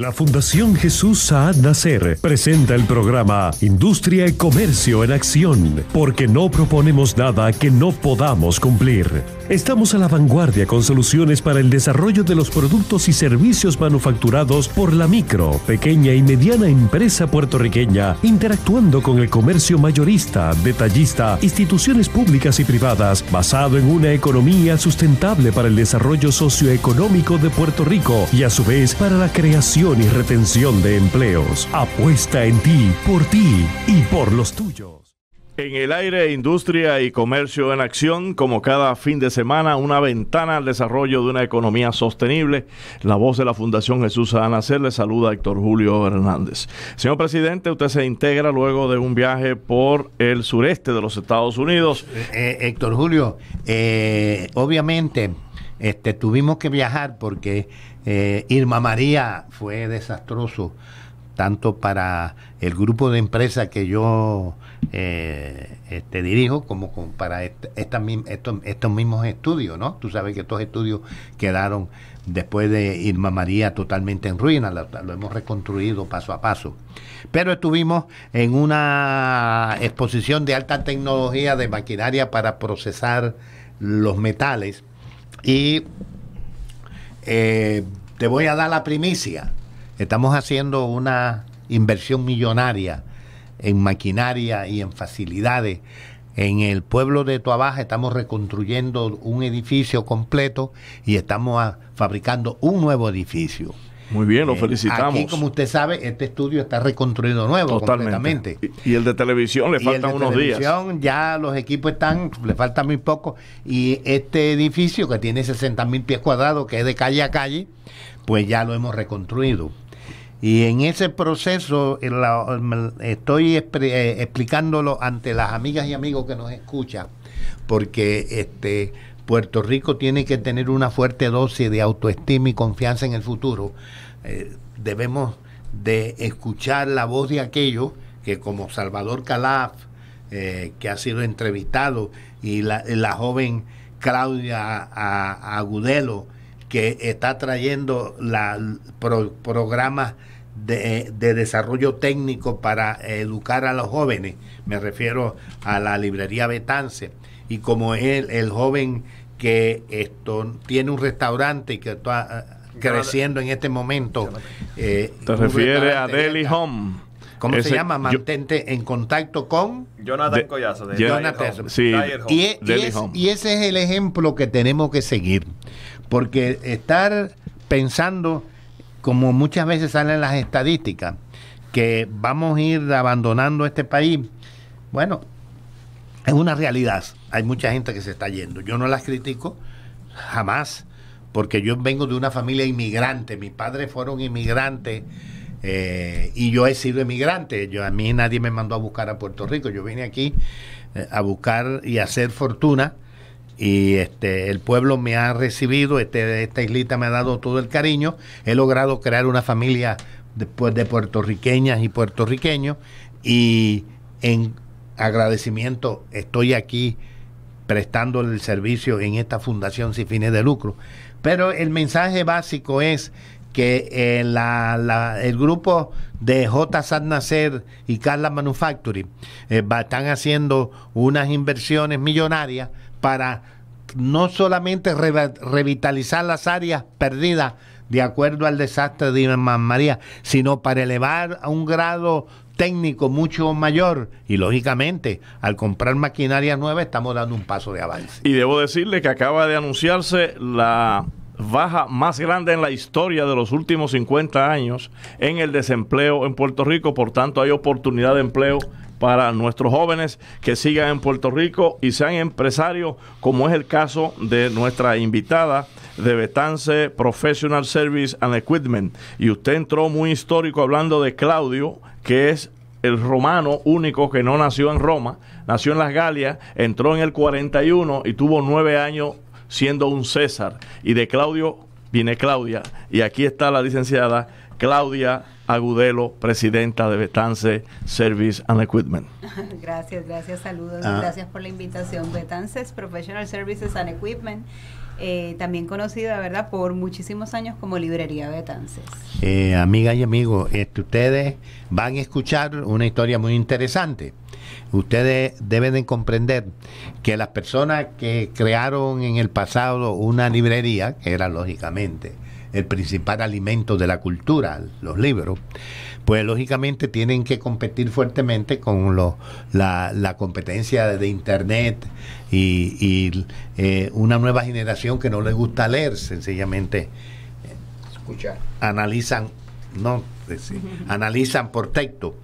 La Fundación Jesús Saad Nacer presenta el programa Industria y Comercio en Acción, porque no proponemos nada que no podamos cumplir. Estamos a la vanguardia con soluciones para el desarrollo de los productos y servicios manufacturados por la micro, pequeña y mediana empresa puertorriqueña, interactuando con el comercio mayorista, detallista, instituciones públicas y privadas, basado en una economía sustentable para el desarrollo socioeconómico de Puerto Rico y a su vez para la creación y retención de empleos. Apuesta en ti, por ti y por los tuyos. En el aire, industria y comercio en acción, como cada fin de semana, una ventana al desarrollo de una economía sostenible. La voz de la Fundación Jesús Anacer le saluda a Héctor Julio Hernández. Señor presidente, usted se integra luego de un viaje por el sureste de los Estados Unidos. Eh, eh, Héctor Julio, eh, obviamente este, tuvimos que viajar porque eh, Irma María fue desastroso, tanto para el grupo de empresas que yo eh, este, dirijo como para estos, mismos estudios, ¿no? Tú sabes que estos estudios quedaron después de Irma María totalmente en ruina, lo, lo, hemos reconstruido paso a paso. Pero estuvimos en una exposición de alta tecnología de maquinaria para procesar los metales y eh, te voy a dar la primicia. Estamos haciendo una inversión millonaria en maquinaria y en facilidades. En el pueblo de Tuabaja estamos reconstruyendo un edificio completo y estamos fabricando un nuevo edificio. Muy bien, lo eh, felicitamos. aquí, como usted sabe, este estudio está reconstruido nuevo completamente. Y, el de televisión le faltan unos días. Ya los equipos están, le faltan muy poco. Y este edificio que tiene 60 mil pies cuadrados, que es de calle a calle, pues ya lo hemos reconstruido. Y en ese proceso estoy eh, explicándolo ante las amigas y amigos que nos escuchan, porque este Puerto Rico tiene que tener una fuerte dosis de autoestima y confianza en el futuro eh, debemos de escuchar la voz de aquellos que como Salvador Calaf, eh, que ha sido entrevistado, y la, joven Claudia Agudelo, que está trayendo la, programa programas de, desarrollo técnico para educar a los jóvenes, me refiero a la librería Betance, y como es el, joven que esto, tiene un restaurante que está creciendo en este momento. Eh, Te refieres a Daily Home. ¿Cómo se llama? Mantente en contacto con Jonathan Jonathan. y, y, ese es el ejemplo que tenemos que seguir. Porque estar pensando, como muchas veces salen las estadísticas, que vamos a ir abandonando este país, bueno, es una realidad. Hay mucha gente que se está yendo. Yo no las critico, jamás porque yo vengo de una familia inmigrante, mis padres fueron inmigrantes eh, y yo he sido inmigrante, yo, a mí nadie me mandó a buscar a Puerto Rico, yo vine aquí eh, a buscar y a hacer fortuna y este el pueblo me ha recibido, este, esta islita me ha dado todo el cariño, he logrado crear una familia después de puertorriqueñas y puertorriqueños y en agradecimiento estoy aquí prestando el servicio en esta fundación sin fines de lucro. Pero el mensaje básico es que eh, el grupo de J. Nacer y Carla Manufacturing eh, están haciendo unas inversiones millonarias para no solamente revitalizar las áreas perdidas de acuerdo al desastre de Irma María, sino para elevar a un grado técnico mucho mayor y lógicamente al comprar maquinaria nueva estamos dando un paso de avance. Y debo decirle que acaba de anunciarse la baja más grande en la historia de los últimos 50 años en el desempleo en Puerto Rico, por tanto hay oportunidad de empleo para nuestros jóvenes que sigan en Puerto Rico y sean empresarios, como es el caso de nuestra invitada de Betance Professional Service and Equipment. Y usted entró muy histórico hablando de Claudio, que es el romano único que no nació en Roma, nació en las Galias, entró en el 41 y tuvo nueve años siendo un César. Y de Claudio viene Claudia. Y aquí está la licenciada Claudia Agudelo, presidenta de Betance Service and Equipment. Gracias, gracias, saludos. Ah. Gracias por la invitación. Betance Professional Services and Equipment. Eh, también conocida, ¿verdad?, por muchísimos años como Librería Betances. Eh, amiga y amigos, este, ustedes van a escuchar una historia muy interesante. Ustedes deben de comprender que las personas que crearon en el pasado una librería, que era lógicamente el principal alimento de la cultura, los libros, pues lógicamente tienen que competir fuertemente con la, competencia de Internet y, eh, una nueva generación que no les gusta leer, sencillamente. Escuchar. Analizan, no, pues analizan por texto.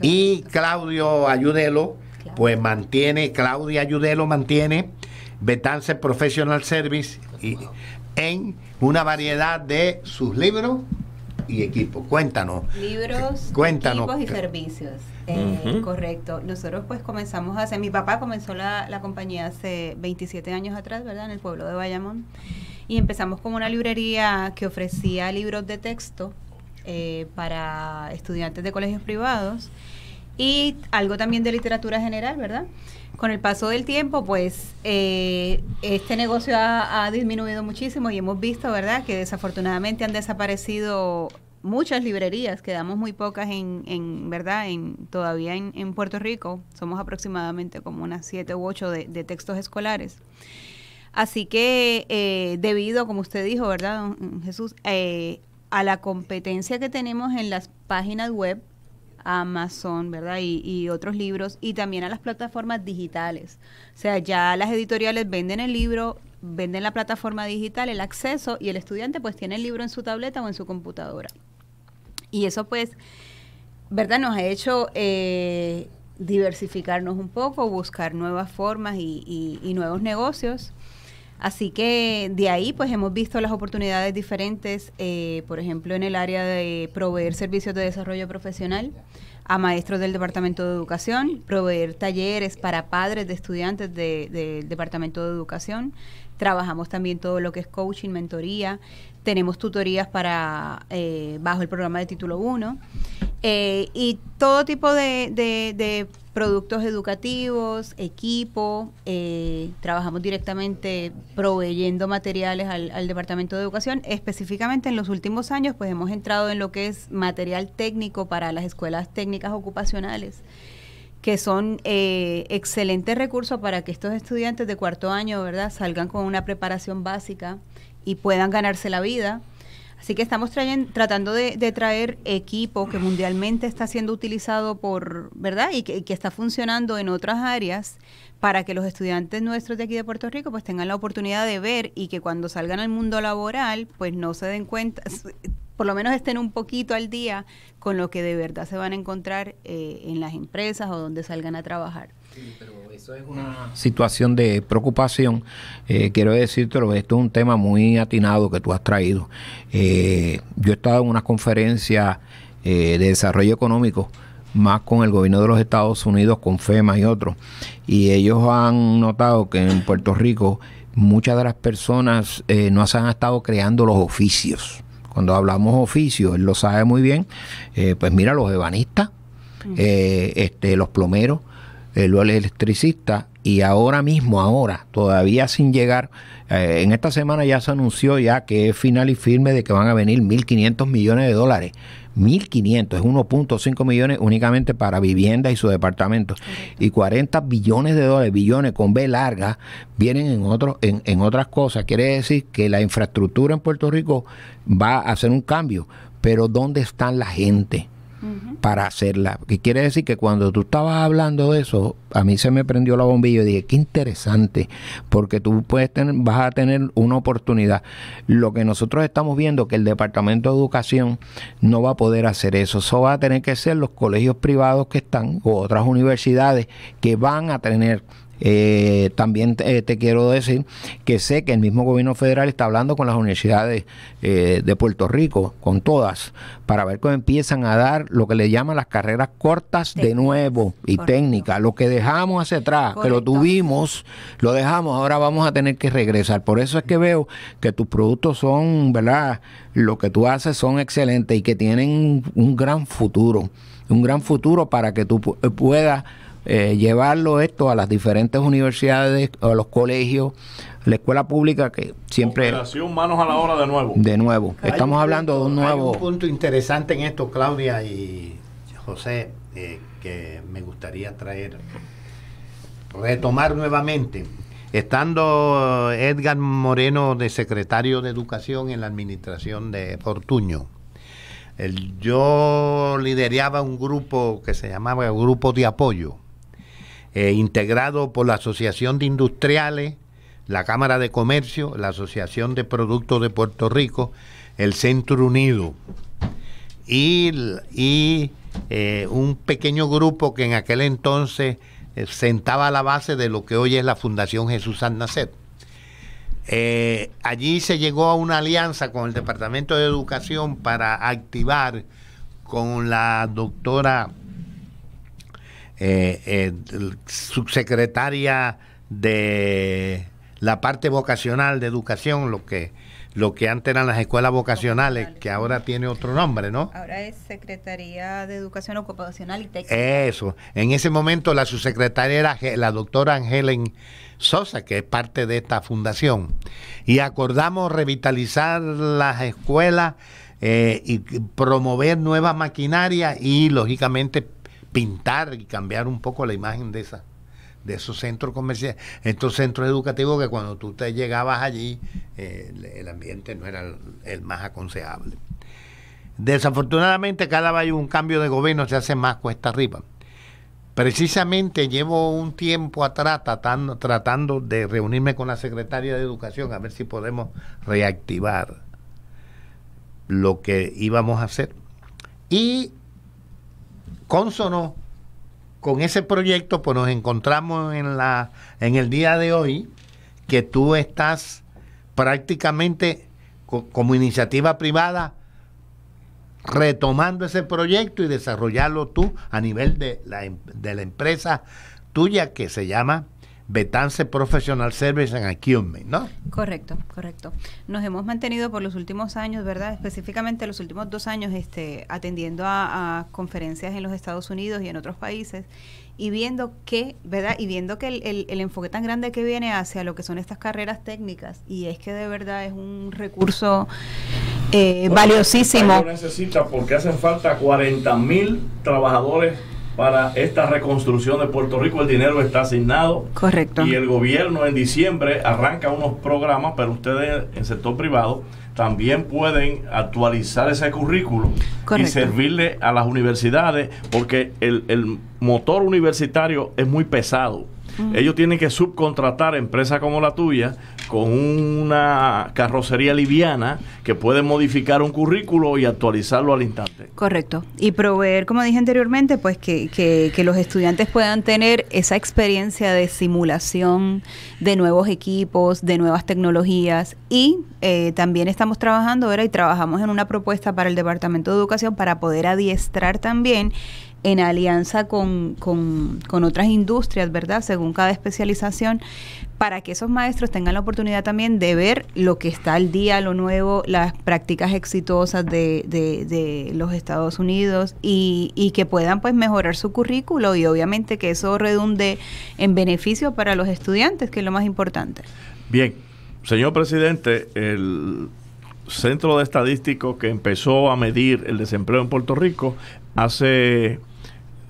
Y Claudio Ayudelo, pues mantiene, Claudia Ayudelo mantiene Betance Professional Service y en una variedad de sus libros y equipos. Cuéntanos. Libros, equipos y servicios. Eh, correcto. Nosotros pues comenzamos hace, mi papá comenzó la, compañía hace 27 años atrás, ¿verdad? En el pueblo de Bayamón. Y empezamos con una librería que ofrecía libros de texto eh, para estudiantes de colegios privados y algo también de literatura general, ¿verdad? con el paso del tiempo, pues eh, este negocio ha, disminuido muchísimo y hemos visto, ¿verdad?, que desafortunadamente han desaparecido muchas librerías, quedamos muy pocas en, ¿verdad?, en, todavía en, Puerto Rico, somos aproximadamente como unas siete u ocho de, textos escolares. Así que eh, debido, como usted dijo, ¿verdad, don Jesús?, eh, a la competencia que tenemos en las páginas web, Amazon, ¿verdad? Y, otros libros, y también a las plataformas digitales. O sea, ya las editoriales venden el libro, venden la plataforma digital, el acceso, y el estudiante pues tiene el libro en su tableta o en su computadora. Y eso pues, ¿verdad? Nos ha hecho eh, diversificarnos un poco, buscar nuevas formas y, y nuevos negocios. Así que de ahí pues hemos visto las oportunidades diferentes, eh, por ejemplo, en el área de proveer servicios de desarrollo profesional a maestros del Departamento de Educación, proveer talleres para padres de estudiantes del Departamento de Educación. Trabajamos también todo lo que es coaching, mentoría. Tenemos tutorías para eh, bajo el programa de título 1. Eh, y todo tipo de, productos educativos, equipo, eh, trabajamos directamente proveyendo materiales al, Departamento de Educación. Específicamente en los últimos años, pues hemos entrado en lo que es material técnico para las escuelas técnicas ocupacionales, que son eh, excelentes recursos para que estos estudiantes de cuarto año, ¿verdad?, salgan con una preparación básica y puedan ganarse la vida Así que estamos tratando de, traer equipo que mundialmente está siendo utilizado por, ¿verdad? Y que, está funcionando en otras áreas para que los estudiantes nuestros de aquí de Puerto Rico pues tengan la oportunidad de ver y que cuando salgan al mundo laboral pues no se den cuenta, por lo menos estén un poquito al día con lo que de verdad se van a encontrar eh, en las empresas o donde salgan a trabajar eso es una situación de preocupación. Eh, quiero decirte, esto es un tema muy atinado que tú has traído. Eh, yo he estado en una conferencia eh, de desarrollo económico más con el gobierno de los Estados Unidos, con FEMA y otros. Y ellos han notado que en Puerto Rico muchas de las personas no se han estado creando los oficios. Cuando hablamos oficios, él lo sabe muy bien, pues mira los ebanistas, mm. este, los plomeros, eh, lo electricista y ahora mismo, ahora, todavía sin llegar, eh, en esta semana ya se anunció ya que es final y firme de que van a venir 1.500 millones de dólares. 1.500, es 1.5 millones únicamente para vivienda y su departamento. Y 40 billones de dólares, billones con B larga, vienen en, otros en, en otras cosas. Quiere decir que la infraestructura en Puerto Rico va a hacer un cambio. Pero ¿dónde están la gente? para hacerla. Que quiere decir que cuando tú estabas hablando de eso, a mí se me prendió la bombilla y dije, qué interesante, porque tú puedes tener, vas a tener una oportunidad. Lo que nosotros estamos viendo que el Departamento de Educación no va a poder hacer eso. Eso va a tener que ser los colegios privados que están o otras universidades que van a tener eh, también eh, te, quiero decir que sé que el mismo gobierno federal está hablando con las universidades eh, de Puerto Rico, con todas, para ver cómo empiezan a dar lo que le llaman las carreras cortas de nuevo y técnicas. Lo que dejamos hacia atrás, que lo tuvimos, lo dejamos, ahora vamos a tener que regresar. Por eso es que veo que tus productos son, ¿verdad? Lo que tú haces son excelentes y que tienen un gran futuro, un gran futuro para que tú puedas eh, llevarlo esto a las diferentes universidades, a los colegios, la escuela pública que siempre... Operación manos a la obra de nuevo. De nuevo. Estamos hablando de un nuevo... Hay un punto interesante en esto, Claudia y José, eh, que me gustaría traer, retomar nuevamente. Estando Edgar Moreno de secretario de Educación en la administración de Fortuño, yo lideraba un grupo que se llamaba Grupo de Apoyo eh, integrado por la Asociación de Industriales, la Cámara de Comercio, la Asociación de Productos de Puerto Rico, el Centro Unido y, eh, un pequeño grupo que en aquel entonces eh, sentaba la base de lo que hoy es la Fundación Jesús San allí se llegó a una alianza con el Departamento de Educación para activar con la doctora eh, eh, subsecretaria de la parte vocacional de educación, lo que lo que antes eran las escuelas vocacionales, que ahora tiene otro nombre, ¿no? Ahora es Secretaría de Educación Ocupacional y Técnica. Eso. En ese momento la subsecretaria era la doctora Angelen Sosa, que es parte de esta fundación. Y acordamos revitalizar las escuelas eh, y promover nuevas maquinarias y, lógicamente, pintar y cambiar un poco la imagen de esa de esos centros comerciales, estos centros educativos que cuando tú te llegabas allí eh, el ambiente no era el, más aconsejable. Desafortunadamente cada vez hay un cambio de gobierno se hace más cuesta arriba. Precisamente llevo un tiempo atrás tratando, tratando de reunirme con la secretaria de Educación a ver si podemos reactivar lo que íbamos a hacer. Y consono con ese proyecto, pues nos encontramos en, la, en el día de hoy que tú estás prácticamente como iniciativa privada retomando ese proyecto y desarrollarlo tú a nivel de la, em, de la empresa tuya que se llama Betance Professional Service and Acumen, ¿no? Correcto, correcto. Nos hemos mantenido por los últimos años, ¿verdad? Específicamente los últimos dos años este, atendiendo a, conferencias en los Estados Unidos y en otros países y viendo que, ¿verdad? Y viendo que el, enfoque tan grande que viene hacia lo que son estas carreras técnicas, y es que de verdad es un recurso eh, valiosísimo. necesita porque hacen falta 40 mil trabajadores para esta reconstrucción de Puerto Rico. El dinero está asignado. Correcto. Y el gobierno en diciembre arranca unos programas, pero ustedes en sector privado también pueden actualizar ese currículo y servirle a las universidades, porque el, el motor universitario es muy pesado ellos tienen que subcontratar empresas como la tuya con una carrocería liviana que puede modificar un currículo y actualizarlo al instante. Correcto. Y proveer, como dije anteriormente, pues que, que, los estudiantes puedan tener esa experiencia de simulación de nuevos equipos, de nuevas tecnologías. Y eh, también estamos trabajando ahora y trabajamos en una propuesta para el Departamento de Educación para poder adiestrar también en alianza con, otras industrias, ¿verdad? Según cada especialización, para que esos maestros tengan la oportunidad también de ver lo que está al día, lo nuevo, las prácticas exitosas de, de, los Estados Unidos y, y, que puedan pues mejorar su currículo y obviamente que eso redunde en beneficio para los estudiantes, que es lo más importante. Bien, señor presidente, el centro de estadísticos que empezó a medir el desempleo en Puerto Rico hace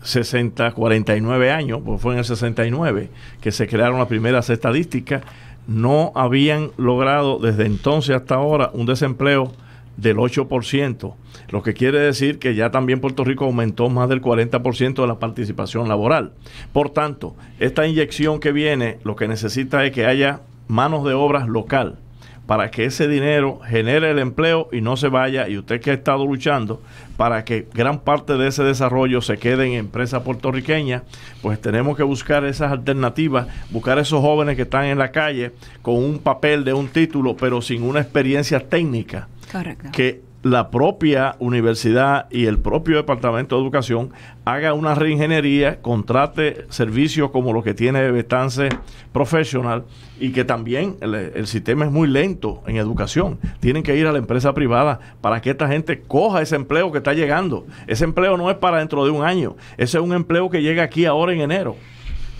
60, 49 años, pues fue en el 69 que se crearon las primeras estadísticas, no habían logrado desde entonces hasta ahora un desempleo del 8%, lo que quiere decir que ya también Puerto Rico aumentó más del 40% de la participación laboral. Por tanto, esta inyección que viene lo que necesita es que haya manos de obras local para que ese dinero genere el empleo y no se vaya. Y usted que ha estado luchando para que gran parte de ese desarrollo se quede en empresas puertorriqueñas, pues tenemos que buscar esas alternativas, buscar esos jóvenes que están en la calle con un papel de un título, pero sin una experiencia técnica. Correcto. Que la propia universidad y el propio Departamento de Educación haga una reingeniería, contrate servicios como los que tiene Betance Professional y que también el, sistema es muy lento en educación. Tienen que ir a la empresa privada para que esta gente coja ese empleo que está llegando. Ese empleo no es para dentro de un año, ese es un empleo que llega aquí ahora en enero.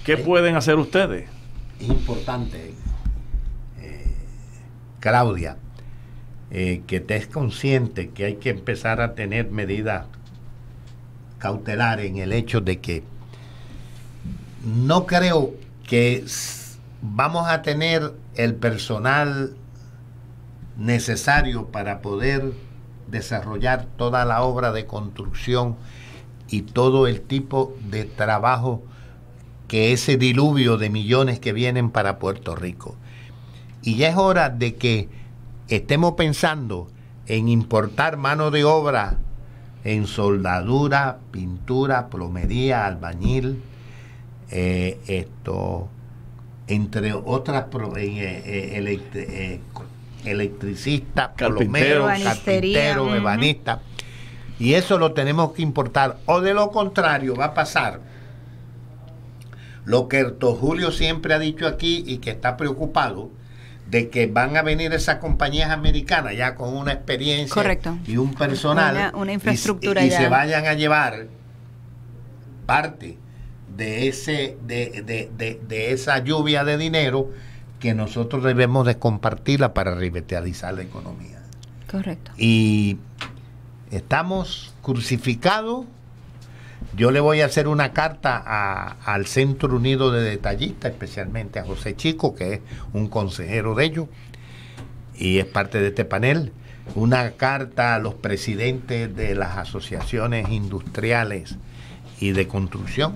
¿Qué pueden hacer ustedes? Es importante, eh, Claudia, eh, que te es consciente que hay que empezar a tener medidas cautelares en el hecho de que no creo que vamos a tener el personal necesario para poder desarrollar toda la obra de construcción y todo el tipo de trabajo que ese diluvio de millones que vienen para Puerto Rico. Y ya es hora de que estemos pensando en importar mano de obra en soldadura, pintura, plomería, albañil, eh, esto, entre otras eh, eh, electricistas, carpinteros, Y eso lo tenemos que importar. O de lo contrario, va a pasar lo que Erto Julio siempre ha dicho aquí y que está preocupado, de que van a venir esas compañías americanas ya con una experiencia y un personal una, infraestructura y, se vayan a llevar parte de ese de, esa lluvia de dinero que nosotros debemos de compartirla para revitalizar la economía. Correcto. Y estamos crucificados yo le voy a hacer una carta al Centro Unido de Detallistas, especialmente a José Chico, que es un consejero de ellos y es parte de este panel. Una carta a los presidentes de las asociaciones industriales y de construcción,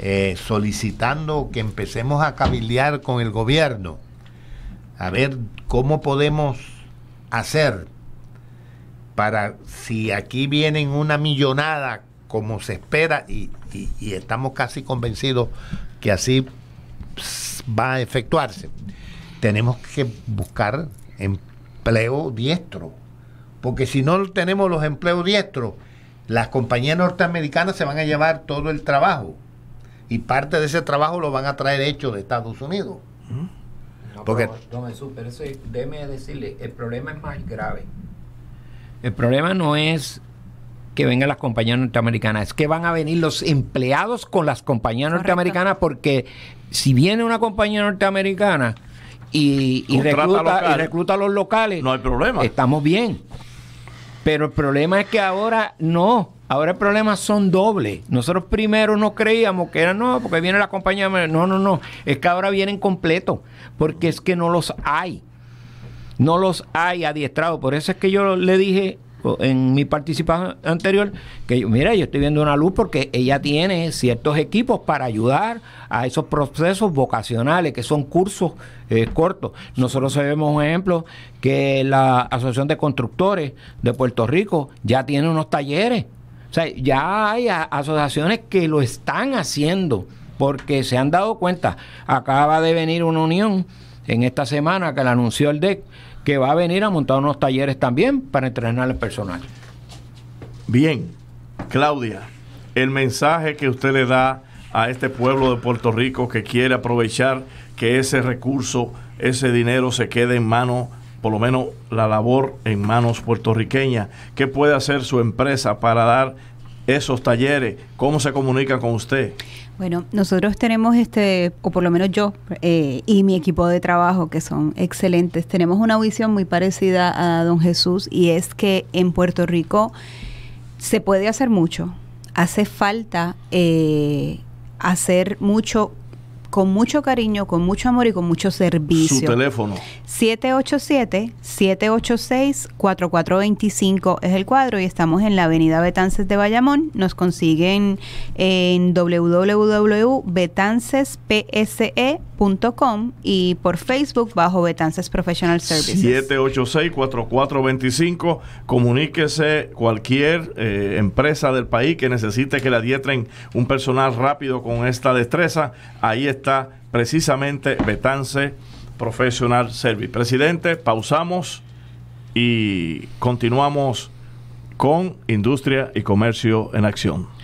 eh, solicitando que empecemos a cabildear con el gobierno, a ver cómo podemos hacer para si aquí vienen una millonada como se espera y, estamos casi convencidos que así va a efectuarse. Tenemos que buscar empleo diestro, porque si no tenemos los empleos diestros, las compañías norteamericanas se van a llevar todo el trabajo y parte de ese trabajo lo van a traer hecho de Estados Unidos. Mm. porque, don Jesús, pero eso, déjeme decirle, el problema es más grave. El problema no es que vengan las compañías norteamericanas, es que van a venir los empleados con las compañías norteamericanas, porque si viene una compañía norteamericana y, recluta, a los locales, no hay problema. Estamos bien. Pero el problema es que ahora no. Ahora el problema son dobles. Nosotros primero no creíamos que era no, porque viene la compañía. No, no, no. Es que ahora vienen completos. Porque es que no los hay. No los hay adiestrados. Por eso es que yo le dije en mi participación anterior, que mira, yo estoy viendo una luz porque ella tiene ciertos equipos para ayudar a esos procesos vocacionales, que son cursos eh, cortos. Nosotros sabemos, un ejemplo, que la Asociación de Constructores de Puerto Rico ya tiene unos talleres. O sea, ya hay asociaciones que lo están haciendo porque se han dado cuenta. Acaba de venir una unión en esta semana que la anunció el DEC que va a venir a montar unos talleres también para entrenar al personal. Bien, Claudia, el mensaje que usted le da a este pueblo de Puerto Rico que quiere aprovechar que ese recurso, ese dinero se quede en manos, por lo menos la labor en manos puertorriqueñas. ¿Qué puede hacer su empresa para dar esos talleres? ¿Cómo se comunica con usted? Bueno, nosotros tenemos este, o por lo menos yo eh, y mi equipo de trabajo, que son excelentes, tenemos una visión muy parecida a don Jesús y es que en Puerto Rico se puede hacer mucho, hace falta eh, hacer mucho con mucho cariño, con mucho amor y con mucho servicio. Su teléfono. 787-786-4425 es el cuadro y estamos en la avenida Betances de Bayamón. Nos consiguen en www.betancespse Com y por Facebook bajo Betances Professional Services. 786-4425. Comuníquese cualquier eh, empresa del país que necesite que le adietren un personal rápido con esta destreza. Ahí está precisamente Betance Professional Service. Presidente, pausamos y continuamos con Industria y Comercio en Acción.